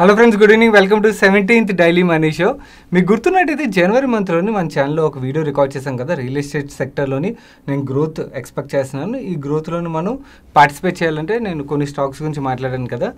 hello friends good evening welcome to seventeenth daily money show మీకు గుర్తున్నట్టయితే జనవరి మంత్లోని మన ఛానల్లో ఒక వీడియో రికార్డ్ చేశాం కదా రియల్ ఎస్టేట్ సెక్టర్లోని నేను గ్రోత్ ఎక్స్పెక్ట్ చేస్తున్నాను ఈ గ్రోత్లోని మనం పార్టిసిపేట్ చేయాలంటే నేను కొన్ని స్టాక్స్ గురించి మాట్లాడాను కదా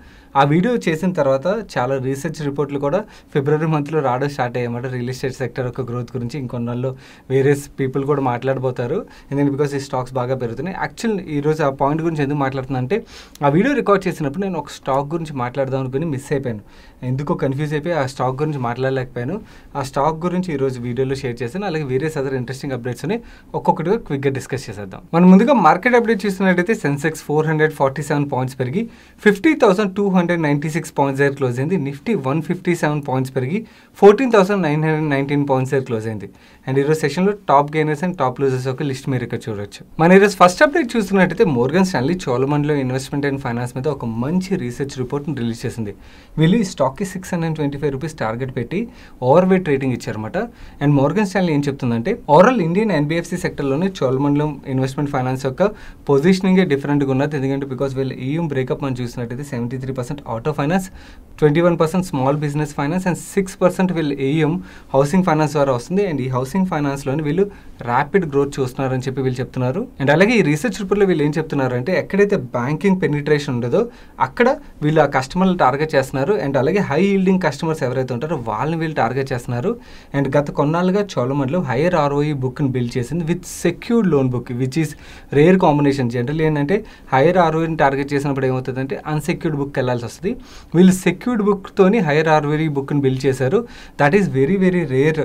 ఆ వీడియో చేసిన తర్వాత చాలా రీసెర్చ్ రిపోర్ట్లు కూడా ఫిబ్రవరి మంత్లో రావడం స్టార్ట్ అయ్యాయన్నమాట రియల్ ఎస్టేట్ సెక్టర్ యొక్క గ్రోత్ గురించి ఇంకొన్నాళ్ళు వేరియస్ పీపుల్ కూడా మాట్లాడబోతారు ఎందుకంటే బికాస్ ఈ స్టాక్స్ బాగా పెరుగుతున్నాయి యాక్చువల్ ఈరోజు ఆ పాయింట్ గురించి ఎందుకు మాట్లాడుతున్నా అంటే ఆ వీడియో రికార్డ్ చేసినప్పుడు నేను ఒక స్టాక్ గురించి మాట్లాడదాం అనుకుని మిస్ అయిపోయాను ఎందుకో కన్ఫ్యూజ్ అయిపోయి ఆ స్టాక్ గురించి మాట్లాడలేకపోయాను ఆ స్టాక్ గురించి ఈరోజు వీడియోలో షేర్ చేశాను అలాగే వేరే అదర్ ఇంట్రెస్టింగ్ అప్డేట్స్ ని ఒక్కొక్కటిగా క్విక్గా డిస్కస్ చేసేద్దాం మనం ముందుగా మార్కెట్ అప్డేట్ చూసినట్టయితే Sensex four hundred forty seven points పెరిగి fifty thousand two hundred ninety six points దగ్గర క్లోజ్ అయింది Nifty one fifty seven points పెరిగి fourteen thousand nine hundred nineteen points దగ్గర క్లోజ్ అయింది అండ్ ఈరోజు సెషన్లో top gainers and top losers ఒక list మీరు ఇక్కడ చూడొచ్చు మన ఈరోజు ఫస్ట్ అప్డేట్ చూస్తున్నట్టయితే మోర్గన్ స్టాన్లీ చోళమండలో ఇన్వెస్ట్మెంట్ అండ్ ఫైనాన్స్ మీద ఒక మంచి రీసెర్చ్ రిపోర్ట్ రిలీజ్ చేసింది వీళ్ళు only స్టాక్కి six hundred twenty five rupees target పెట్టి ఓవర్ వెయిట్ రేటింగ్ ఇచ్చారనమాట అండ్ మోర్గన్ స్టాన్లీ ఏం చెప్తుందంటే ఓవరాల్ ఇండియన్ ఎన్బీఎఫ్సీ సెక్టర్లోనే చోళమండలం ఇన్వెస్ట్మెంట్ ఫైనాన్స్ యొక్క పొజిషనింగే డిఫరెంట్గా ఉన్నది ఎందుకంటే బికాస్ వీళ్ళు ఈఎం e బ్రేకప్ మనం చూసినట్టయితే seventy three percent auto finance twenty one percent small business finance and six percent వీళ్ళు ఏఎం హౌసింగ్ ఫైనాన్స్ ద్వారా వస్తుంది అండ్ ఈ హౌసింగ్ ఫైనాన్స్లోని వీళ్ళు ర్యాపిడ్ గ్రోత్ చూస్తున్నారని చెప్పి వీళ్ళు చెప్తున్నారు అండ్ అలాగే ఈ రీసెర్చ్ రిపోర్ట్లో వీళ్ళు ఏం చెప్తున్నారంటే ఎక్కడైతే బ్యాంకింగ్ పెనిట్రేషన్ ఉండదో అక్కడ వీళ్ళు ఆ కస్టమర్లు టార్గెట్ చేస్తున్నారు అండ్ అండ్ అలాగే హై హీల్డింగ్ కస్టమర్స్ ఎవరైతే ఉంటారో వాళ్ళని వీళ్ళు టార్గెట్ చేస్తున్నారు అండ్ గత కొన్నాళ్ళుగా చోళమండలం హైయర్ ఆర్ఓఈ బుక్ని బిల్డ్ చేసింది with secured loan book which is rare combination general ఏంటంటే హైయర్ ఆర్ఓఈని టార్గెట్ చేసినప్పుడు ఏమవుతుందంటే అన్సెక్యూర్డ్ బుక్ వెళ్ళాల్సి వస్తుంది వీళ్ళు సెక్యూర్డ్ బుక్తోని హైయర్ ఆర్ఓఈ బుక్ని బిల్డ్ చేశారు that is very very rare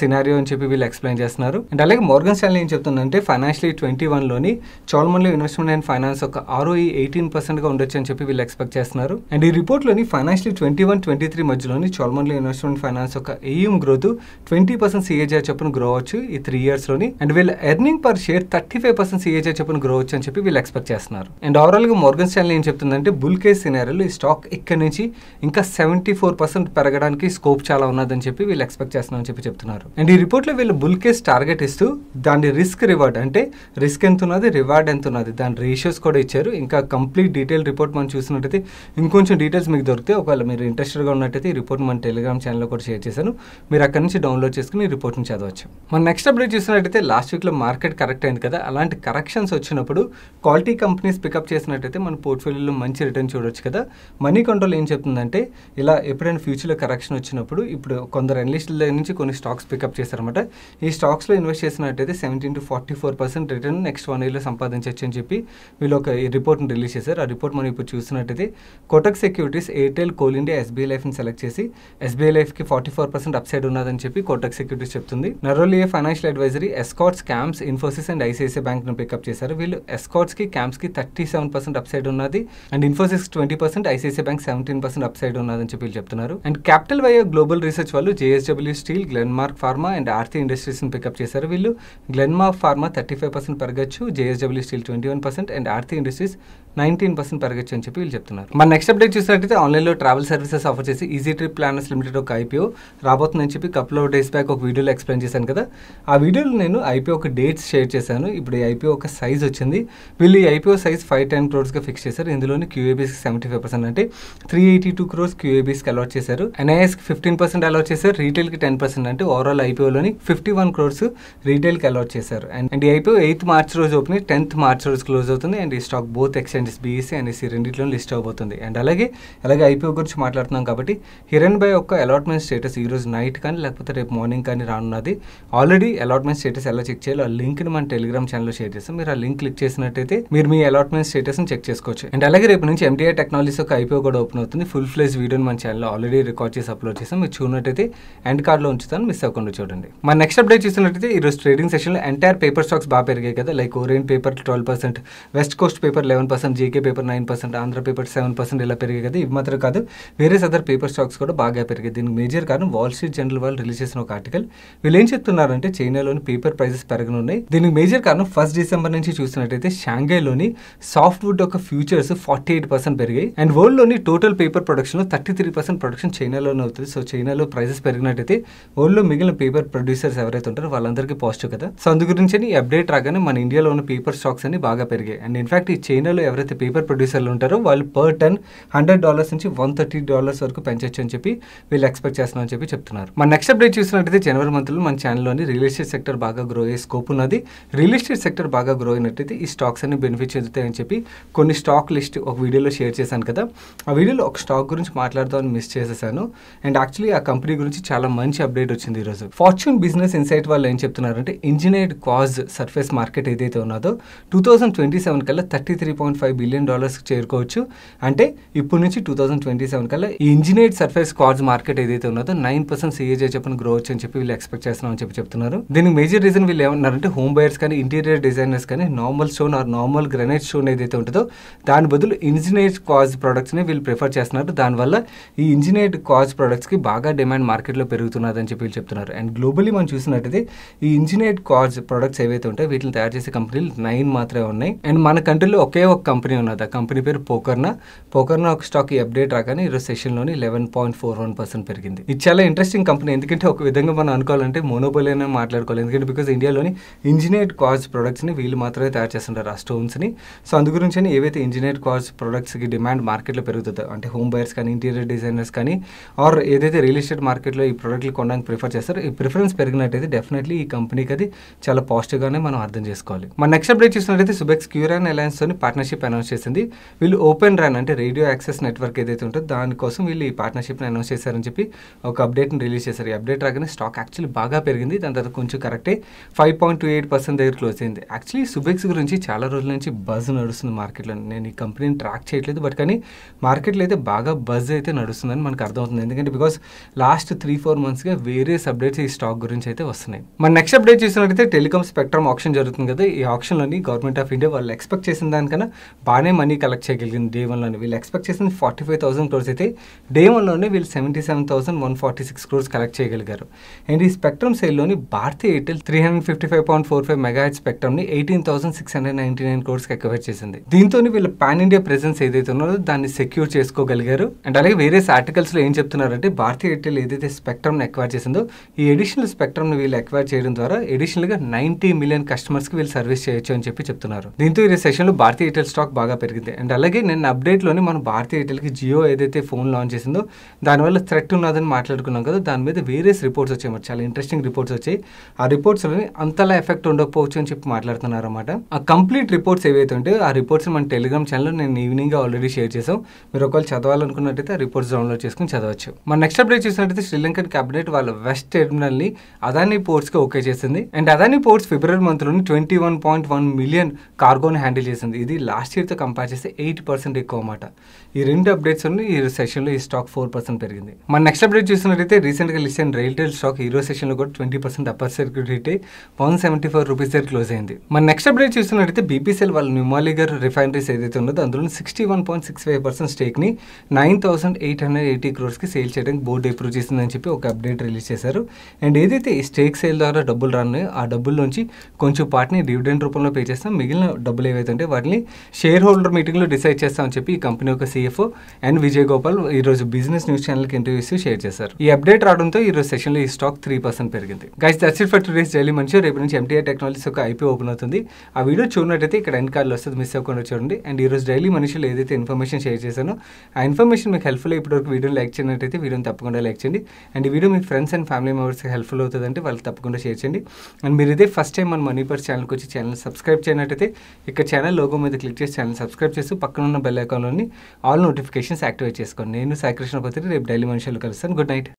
scenario అని చెప్పి వీళ్ళు ఎక్స్ప్లెయిన్ చేస్తున్నారు అండ్ అలాగే మోర్గన్ స్టాన్లీ ఏం చెప్తుందంటే ఫైనాన్షియల్ ట్వంటీ వన్లోని చోళమండలం ఇన్వెస్ట్మెంట్ అండ్ ఫైనాన్స్ ఒక ఆర్ఓఈ ఎయిటీన్ పర్సెంట్గా ఉండొచ్చు అని చెప్పి వీళ్ళు ఎక్స్పెక్ట్ చేస్తున్నారు అండ్ ఈ రిపోర్ట్లోని financial twenty one twenty three మధ్యలోని చోల్మన్లో ఇన్వెస్ట్మెంట్ ఫైనాన్స్ యొక్క AUM growth twenty percent CAGR చెప్పిన గ్రో అవచ్చు ఈ త్రీ ఇయర్స్ లోని అండ్ వీళ్ళ earning per share thirty five percent CAGR చెప్పిన గ్రో అవచ్చు అని చెప్పి వీళ్ళు ఎక్స్పెక్ట్ చేస్తున్నారు అండ్ గా మోర్గన్ స్టాన్లీ ఏం చెప్తుందంటే బుల్ కేస్ సినారీలు ఈ స్టాక్ ఇక్కడ నుంచి ఇంకా సెవెంటీ ఫోర్ పర్సెంట్ పెరగడానికి స్కోప్ చాలా ఉన్నదని చెప్పి వీళ్ళు ఎక్స్పెక్ట్ అని చెప్పి చెప్తున్నారు అండ్ ఈ రిపోర్ట్ లో వీళ్ళు బుల్ కేస్ టార్గెట్ ఇస్తూ దాని రిస్క్ రివార్డ్ అంటే రిస్క్ ఎంత ఉన్నది రివార్డ్ ఎంత ఉన్నది దాని రేషియోస్ కూడా ఇచ్చారు ఇంకా కంప్లీట్ డీటెయిల్ రిపోర్ట్ మనం చూసినట్టయితే ఇంకొంచెం డీటెయిల్స్ మీకు దొరికితే ఒక ఒకవేళ మీరు ఇంట్రెస్టెడ్గా ఉన్నట్టయితే ఈ రిపోర్ట్ మన టెలిగ్రామ్ ఛానల్లో కూడా షేర్ చేశాను మీరు అక్కడ నుంచి డౌన్లోడ్ చేసుకుని రిపోర్ట్ని చదవచ్చు మన నెక్స్ట్ అప్డేట్ చూసినట్టయితే లాస్ట్ వీక్లో మార్కెట్ కరెక్ట్ అయింది కదా అలాంటి కరెక్షన్స్ వచ్చినప్పుడు క్వాలిటీ కంపెనీస్ పికప్ చేసినట్టయితే మన పోర్ట్ఫోలియోలో మంచి రిటర్న్ చూడొచ్చు కదా మనీ కంట్రోల్ ఏం చెప్తుందంటే ఇలా ఎప్పుడైనా ఫ్యూచర్లో కరెక్షన్ వచ్చినప్పుడు ఇప్పుడు కొందరు అనలిస్టుల నుంచి కొన్ని స్టాక్స్ పికప్ చేశారనమాట ఈ స్టాక్స్లో ఇన్వెస్ట్ చేసినట్టయితే seventeen to forty four percent return next one ఇయర్లో సంపాదించవచ్చు అని చెప్పి వీళ్ళు ఒక రిపోర్ట్ని రిలీజ్ చేశారు ఆ రిపోర్ట్ మనం ఇప్పుడు చూసినట్టయితే కోటక్ సెక్యూరిటీస్ ఎయిర్టెల్ కో కోల్ ఇండియా ఎస్బీఐ ని సెలెక్ట్ చేసి ఎస్బీఐ కి ఫార్టీ ఫోర్ పర్సెంట్ అప్సైడ్ ఉన్నదని చెప్పి కోటక్ సెక్యూరిటీస్ చెప్తుంది నరోలియా financial advisory Escorts CAMS Infosys and bank ను పికప్ చేశారు వీళ్ళు కి క్యాంప్స్ కి థర్టీ సెవెన్ పర్సెంట్ అప్సైడ్ ఉన్నది and Infosys twenty percent ICICI bank seventeen percent upside ఉన్నదని చెప్పి వీళ్ళు చెప్తున్నారు and capital via global research వాళ్ళు JSW Steel Glenmark Pharma and Aarti ని పికప్ చేశారు వీళ్ళు mark pharma thirty five percent పెరగచ్చు JSW Steel twenty one percent and Aarti industries nineteen percent పెరగచ్చు అని చెప్పి వీళ్ళు చెప్తున్నారు మన నెక్స్ట్ అప్డేట్ చూసినట్టయితే ఆన్లైన్లో ట్రావెల్ సర్వీసెస్ ఆఫర్ చేసి ఈజీ ట్రిప్ ప్లానర్స్ లిమిటెడ్ ఒక ఐపీఓ రాబోతుందని చెప్పి కపుల్ ఆఫ్ డేస్ బ్యాక్ ఒక వీడియోలో ఎక్స్ప్లెయిన్ చేశాను కదా ఆ వీడియోలో నేను ఐపీఓ ఒక డేట్స్ షేర్ చేశాను ఇప్పుడు ఈ ఐపీఓ ఒక సైజ్ వచ్చింది వీళ్ళు ఈ ఐపీఓ సైజ్ ఫైవ్ టెన్ క్రోర్స్గా ఫిక్స్ చేశారు ఇందులోని క్యూఏబీస్కి సెవెంటీ ఫైవ్ పర్సెంట్ అంటే త్రీ ఎయిటీ టూ క్రోర్స్ క్యూఏబీస్కి అలాట్ చేశారు ఎన్ఐఎస్కి ఫిఫ్టీన్ పర్సెంట్ అలాట్ చేశారు రీటైల్కి టెన్ పర్సెంట్ అంటే ఓవరాల్ ఐపీఓలోని ఫిఫ్టీ వన్ క్రోర్స్ రీటైల్కి అలాట్ చేశారు అండ్ అండ్ ఈ ఐపీఓ ఎయిత్ మార్చ్ రోజు ఓపెన్ టెన్త్ మార్చ్ రోజు క్లోజ్ అవుతుంది అండ్ ఈ stock both exchange NSE BSE NSE రెండింటిలో లిస్ట్ అవబోతుంది అండ్ అలాగే అలాగే ఐపీఓ గురించి మాట్లాడుతున్నాం కాబట్టి హిరణ్ బై యొక్క అలాట్మెంట్ స్టేటస్ ఈరోజు నైట్ కానీ లేకపోతే రేపు మార్నింగ్ కానీ రానున్నది ఆల్రెడీ అలాట్మెంట్ స్టేటస్ ఎలా చెక్ చేయాలో ఆ లింక్ని మన టెలిగ్రామ్ ఛానల్లో షేర్ చేస్తాం మీరు ఆ లింక్ క్లిక్ చేసినట్టయితే మీరు మీ అలాట్మెంట్ స్టేటస్ని చెక్ చేసుకోవచ్చు అండ్ అలాగే రేపు నుంచి ఎంటీఐ టెక్నాలజీస్ యొక్క ఐపీఓ కూడా ఓపెన్ అవుతుంది ఫుల్ ఫ్లేజ్ వీడియోని మన ఛానల్లో ఆల్రెడీ రికార్డ్ చేసి అప్లోడ్ చేసాం మీరు చూడనట్టయితే ఎండ్ కార్డ్లో ఉంచుతాను మిస్ అవ్వకుండా చూడండి మన నెక్స్ట్ అప్డేట్ చూసినట్టయితే ఈరోజు ట్రేడింగ్ సెషన్లో ఎంటైర్ పేపర్ స్టాక్స్ బాగా పెరిగాయి కదా like Orient paper twelve percent West Coast paper eleven percent JK paper nine percent Andhra paper seven percent ఇలా పెరిగాయి కదా ఇవి మాత్రం కాదు వేరే అదర్ పేపర్ స్టాక్స్ కూడా బాగా పెరిగాయి దీనికి మేజర్ కారణం వాల్ స్ట్రీట్ జనరల్ వాళ్ళు రిలీజ్ చేసిన ఒక ఆర్టికల్ వీళ్ళు ఏం చెప్తున్నారంటే చైనాలోని పేపర్ ప్రైసెస్ పెరగనున్నాయి దీనికి మేజర్ కారణం ఫస్ట్ డిసెంబర్ నుంచి చూసినట్టయితే షాంఘైలోని సాఫ్ట్వుడ్ యొక్క ఫ్యూచర్స్ ఫార్టీ ఎయిట్ పర్సెంట్ పెరిగాయి అండ్ వరల్డ్లోని total paper production thirty three percent production చైనాలోనే అవుతుంది సో చైనాలో ప్రైసెస్ పెరిగినట్టయితే వరల్డ్లో మిగిలిన పేపర్ ప్రొడ్యూసర్స్ ఎవరైతే ఉంటారో వాళ్ళందరికీ పాజిటివ్ కదా సో అందు గురించి అప్డేట్ రాగానే మన ఇండియాలో ఉన్న పేపర్ స్టాక్స్ అన్ని బాగా పెరిగాయి అండ్ ఇన్ఫాక్ట్ ఈ చైనాలో ఎవరైతే ఎవరైతే పేపర్ ప్రొడ్యూసర్లు ఉంటారో వాళ్ళు పర్ టన్ హండ్రెడ్ డాలర్స్ నుంచి వన్ థర్టీ డాలర్స్ వరకు పెంచొచ్చు అని చెప్పి వీళ్ళు ఎక్స్పెక్ట్ చేస్తున్నామని చెప్పి చెప్తున్నారు మన నెక్స్ట్ అప్డేట్ చూసినట్టయితే జనవరి మంత్లో మన ఛానల్లోని రియల్ ఎస్టేట్ సెక్టర్ బాగా గ్రో అయ్యే స్కోప్ ఉన్నది రియల్ ఎస్టేట్ సెక్టర్ బాగా గ్రో అయినట్టయితే ఈ స్టాక్స్ అన్ని బెనిఫిట్ చెందుతాయని చెప్పి కొన్ని స్టాక్ లిస్ట్ ఒక వీడియోలో షేర్ చేశాను కదా ఆ వీడియోలో ఒక స్టాక్ గురించి మాట్లాడదామని మిస్ చేసేసాను అండ్ యాక్చువల్లీ ఆ కంపెనీ గురించి చాలా మంచి అప్డేట్ వచ్చింది ఈరోజు ఫార్చ్యూన్ బిజినెస్ ఇన్సైట్ వాళ్ళు ఏం చెప్తున్నారంటే ఇంజనీర్డ్ కాజ్ సర్ఫేస్ మార్కెట్ ఏదైతే ఉన్నదో టూ థౌసండ్ ట్వంటీ సెవెన్ కల్లా thirty three point five five billion డాలర్స్కి చేరుకోవచ్చు అంటే ఇప్పటి నుంచి టూ థౌసండ్ ట్వంటీ సెవెన్ కల్లా ఈ ఇంజనీర్ సర్ఫేస్ కార్డ్స్ మార్కెట్ ఏదైతే ఉన్నదో నైన్ పర్సెంట్ సిఏజే చెప్పిన గ్రో అని చెప్పి వీళ్ళు ఎక్స్పెక్ట్ చేస్తున్నామని చెప్పి చెప్తున్నారు దీనికి మేజర్ రీజన్ వీళ్ళు ఏమన్నారంటే హోమ్ బయర్స్ కానీ ఇంటీరియర్ డిజైనర్స్ కానీ normal stone or normal granite stone ఏదైతే ఉంటుందో దాని బదులు ఇంజనీర్డ్ కాజ్ ప్రొడక్ట్స్ని వీళ్ళు ప్రిఫర్ చేస్తున్నారు దానివల్ల ఈ ఇంజనీర్డ్ కాజ్ కి బాగా డిమాండ్ మార్కెట్లో పెరుగుతున్నదని చెప్పి వీళ్ళు చెప్తున్నారు అండ్ గ్లోబలీ మనం చూసినట్టయితే ఈ ఇంజనీర్ కార్డ్స్ ప్రొడక్ట్స్ ఏవైతే ఉంటాయి వీటిని తయారు చేసే కంపెనీలు నైన్ మాత్రమే ఉన్నాయి అండ్ మన కంట్రీలో ఒకే ఒక కంపెనీ ఉన్నది ఆ కంపెనీ పేరు పోకర్నా పోకర్నా ఒక స్టాక్ ఈ అప్డేట్ రాగానే ఈరోజు సెషన్లోని eleven point four one percent పెరిగింది ఇది చాలా ఇంట్రెస్టింగ్ కంపెనీ ఎందుకంటే ఒక విధంగా మనం అనుకోవాలంటే మోనోపోల్ అయినా మాట్లాడుకోవాలి ఎందుకంటే బికాస్ ఇండియాలోని ఇంజనీర్డ్ కాజ్ ప్రొడక్ట్స్ని వీళ్ళు మాత్రమే తయారు చేస్తుంటారు ఆ స్టోన్స్ని సో అందు గురించి ఏవైతే ఇంజనీర్డ్ కాజ్ ప్రొడక్ట్స్కి డిమాండ్ మార్కెట్లో పెరుగుతుందో అంటే హోమ్ బయర్స్ కానీ ఇంటీరియర్ డిజైనర్స్ కానీ ఆర్ ఏదైతే రియల్ ఎస్టేట్ మార్కెట్లో ఈ ప్రొడక్ట్లు కొనడానికి ప్రిఫర్ చేస్తారు ఈ ప్రిఫరెన్స్ పెరిగినట్టయితే డెఫినెట్లీ ఈ కంపెనీకి అది చాలా పాజిటివ్గానే మనం అర్థం చేసుకోవాలి మన నెక్స్ట్ అప్డేట్ చూసినట్టయితే సుబెక్స్ క్యూర్ అండ్ తోని పార్ట్నర్షిప్ పార్ట్నర్షిప్ అనౌన్స్ చేసింది వీళ్ళు ఓపెన్ ర్యాన్ అంటే రేడియో యాక్సెస్ నెట్వర్క్ ఏదైతే ఉంటుందో దానికోసం వీళ్ళు ఈ పార్ట్నర్షిప్ని అనౌన్స్ చేశారని చెప్పి ఒక అప్డేట్ని రిలీజ్ చేశారు ఈ అప్డేట్ రాగానే స్టాక్ యాక్చువల్లీ బాగా పెరిగింది దాని తర్వాత కొంచెం కరెక్టే five point two eight percent దగ్గర క్లోజ్ అయింది యాక్చువల్లీ సుబెక్స్ గురించి చాలా రోజుల నుంచి బజ్ నడుస్తుంది మార్కెట్లో నేను ఈ కంపెనీని ట్రాక్ చేయట్లేదు బట్ కానీ మార్కెట్లో అయితే బాగా బజ్ అయితే నడుస్తుందని మనకు అర్థమవుతుంది ఎందుకంటే బికాస్ లాస్ట్ త్రీ ఫోర్ మంత్స్గా వేరియస్ అప్డేట్స్ ఈ స్టాక్ గురించి అయితే వస్తున్నాయి మన నెక్స్ట్ అప్డేట్ చూసినట్టయితే టెలికామ్ స్పెక్ట్రమ్ ఆప్షన్ జరుగుతుంది కదా ఈ ఆప్షన్లోని గవర్నమెంట్ ఆఫ్ ఇండియా వాళ్ళు ఎక్స్పెక్ట్ చేసిన దానికన్నా బాగానే మనీ కలెక్ట్ చేయగలిగింది డే వన్లోనే వీళ్ళు ఎక్స్పెక్ట్ చేసిన ఫార్టీ ఫైవ్ థౌసండ్ క్రోర్స్ అయితే డే వన్లోనే వీళ్ళు seventy seven thousand one forty six crores collect చేయగలిగారు అండ్ ఈ స్పెక్ట్రమ్ సేల్లోని Bharti Airtel three hundred fifty five point four five megahertz స్పెక్ట్రమ్ని eighteen thousand six hundred ninety nine క్రోర్స్కి ఎక్వైర్ చేసింది దీంతో వీళ్ళు పాన్ ఇండియా ప్రెసెన్స్ ఏదైతే ఉన్నారో దాన్ని సెక్యూర్ చేసుకోగలిగారు అండ్ అలాగే వేరియస్ ఆర్టికల్స్లో ఏం చెప్తున్నారంటే భారతీయ ఎయిర్టెల్ ఏదైతే స్పెక్ట్రమ్ని ఎక్వైర్ చేసిందో ఈ ఎడిషనల్ స్పెక్ట్రమ్ని వీళ్ళు ఎక్వైర్ చేయడం ద్వారా ఎడిషనల్గా నైంటీ మిలియన్ కస్టమర్స్కి వీళ్ళు సర్వీస్ చేయొచ్చు అని చెప్పి చెప్తున్నారు దీంతో ఈ సెషన్లో భారతీయ ఎయిర్టెల్ స్టాక్ బాగా పెరిగింది అండ్ అలాగే నిన్న అప్డేట్లోనే మన భారతీయ ఎయిర్టెల్కి జియో ఏదైతే ఫోన్ లాంచ్ చేసిందో దానివల్ల థ్రెట్ ఉన్నదని మాట్లాడుకున్నాం కదా దాని మీద వేరియస్ రిపోర్ట్స్ వచ్చాయి మరి చాలా ఇంట్రెస్టింగ్ రిపోర్ట్స్ వచ్చాయి ఆ రిపోర్ట్స్లోని అంతలా ఎఫెక్ట్ ఉండకపోవచ్చు అని చెప్పి మాట్లాడుతున్నారు అనమాట ఆ కంప్లీట్ రిపోర్ట్స్ ఏవైతే ఉంటే ఆ రిపోర్ట్స్ మన టెలిగ్రామ్ ఛానల్లో నేను ఈవినింగ్ ఆల్రెడీ షేర్ చేసాం మీరు ఒకవేళ చదవాలనుకున్నట్టయితే ఆ రిపోర్ట్స్ డౌన్లోడ్ చేసుకుని చదవచ్చు మన నెక్స్ట్ అప్డేట్ చూసినట్టయితే శ్రీలంకన్ క్యాబినెట్ వాళ్ళ వెస్ట్ టెర్మినల్ని అదానీ పోర్ట్స్కి ఓకే చేసింది అండ్ అదానీ పోర్ట్స్ ఫిబ్రవరి మంత్లోని twenty one point one million కార్గోని హ్యాండిల్ చేసింది ఇది లాస్ట్ ఇయర్ ఫిబ్రవరితో కంపేర్ చేస్తే ఎయిట్ పర్సెంట్ ఎక్కువ అన్నమాట ఈ రెండు అప్డేట్స్ వల్ల ఈ సెషన్లో ఈ స్టాక్ ఫోర్ పర్సెంట్ పెరిగింది మన నెక్స్ట్ అప్డేట్ చూసినట్లయితే రీసెంట్గా లిస్ట్ అయిన రైల్టెల్ స్టాక్ ఈరో సెషన్లో కూడా twenty percent upper security one seventy four rupees దగ్గర క్లోజ్ అయింది మన నెక్స్ట్ అప్డేట్ చూసినట్లయితే బీపీసీఎల్ వాళ్ళ న్యూమాలిగర్ రిఫైనరీస్ ఏదైతే ఉన్నదో అందులో sixty one point six five percent ని nine thousand eight hundred eighty క్రోర్స్కి సేల్ చేయడానికి బోర్డు అప్రూవ్ చేసిందని చెప్పి ఒక అప్డేట్ రిలీజ్ చేశారు అండ్ ఏదైతే ఈ స్టేక్ సేల్ ద్వారా డబ్బులు రానున్నాయో ఆ నుంచి కొంచెం పార్ట్ని డివిడెండ్ రూపంలో పే చేస్తాం మిగిలిన డబ్బులు ఏవైతే ఉంటే వాటిని షేర్ హోల్డర్ మీటింగ్లో డిసైడ్ చేస్తామని చెప్పి ఈ కంపెనీ యొక్క సీఎఫ్ఓ అండ్ విజయ్ గోపాల్ ఈరోజు బిజినెస్ న్యూస్ ఛానల్కి ఇంటర్వ్యూస్ షేర్ చేశారు ఈ అప్డేట్ రావడంతో ఈరోజు సెషన్లో ఈ స్టాక్ త్రీ పర్సెంట్ పెరిగింది guys that's it for days daily మంచి రేపు నుంచి ఎంటీఐ టెక్నాలజీస్ ఒక ఐపీ ఓపెన్ అవుతుంది ఆ వీడియో చూడనట్టయితే ఇక్కడ ఎన్ కార్డులో వస్తుంది మిస్ అవ్వకుండా చూడండి అండ్ ఈరోజు డైలీ మనిషిలో ఏదైతే ఇన్ఫర్మేషన్ షేర్ చేశానో ఆ ఇన్ఫర్మేషన్ మీకు హెల్ప్ఫుల్ ఇప్పటివరకు వీడియో లైక్ చేయనట్టయితే వీడియోని తప్పకుండా లైక్ చేయండి అండ్ ఈ వీడియో మీ ఫ్రెండ్స్ అండ్ ఫ్యామిలీ మెంబర్స్కి హెల్ప్ఫుల్ అవుతుందంటే వాళ్ళు తప్పకుండా షేర్ చేయండి అండ్ మీరు ఇదే ఫస్ట్ టైం మన మనీ పర్ ఛానల్కి వచ్చి ఛానల్ సబ్స్క్రైబ్ చేయనట్టయితే ఇక్కడ ఛానల్ లోగో మీద క్లిక్ చేసి ఛానల్ సబ్స్క్రైబ్ చేసి ఉన్న బెల్ ఐకాన్లోని ఆల్ నోటిఫికేషన్స్ యాక్టివేట్ చేసుకోండి నేను సాయి కృష్ణపతి రేపు డైలీ మనుషులు కలుస్తాను గుడ్ నైట్